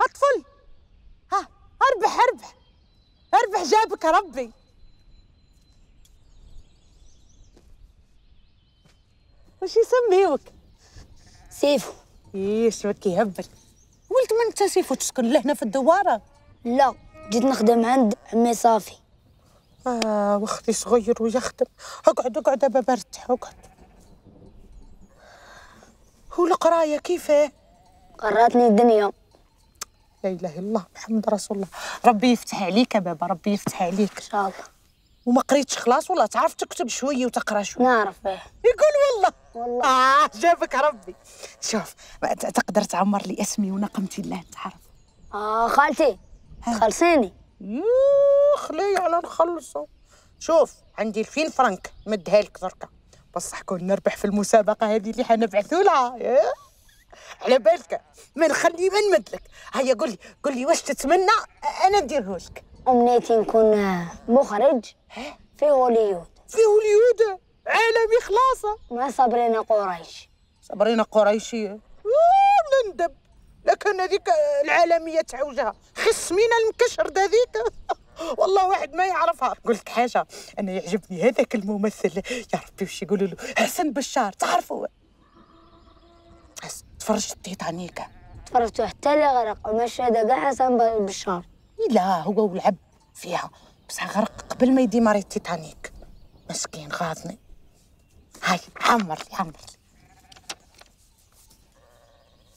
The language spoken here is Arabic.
اطفل ها اربح اربح اربح جابك ربي وش يسميوك؟ سيفو ايش بك يهبل ولد من انت سيفو تسكن لهنا في الدواره لا جيت نخدم عند عمي صافي اه واختي صغير ويخدم اقعد اقعد ابا برتاح اقعد والقرايه كيفاه قراتني الدنيا لا اله الا الله محمد رسول الله ربي يفتح عليك بابا ربي يفتح عليك ان شاء الله وما قريتش خلاص ولا تعرف تكتب شويه وتقرا شويه نعرف به يقول والله والله آه جابك ربي شوف تقدر تعمر لي اسمي ونقمتي الله تعرف اه خالتي خلصيني خلي على نخلصو شوف عندي الفين فرنك مدها لك دركا بصح كون نربح في المسابقه هذه اللي حنبعثوا لها على بالك ما نخلي ما نمدلك هيا قولي قولي واش تتمنى انا نديرهولك امنيتي نكون مخرج في هوليود في هوليود عالمي خلاصه مع صبرينا قريش صبرينا قريشيه ولا ندب لكن هذيك العالميه تعوجها خصمينا المكشر ذيك والله واحد ما يعرفها قلت حاجه انا يعجبني هذاك الممثل يا ربي واش يقولوا له حسن بشار تعرفوه تتفرج التيتانيكا اتفرجت حتى اللي غرق ومشهد كاع حسن بالشهر لا هو ولعب فيها بصح غرق قبل ما يديماري التيتانيك مسكين غاضني هاي عمر عمر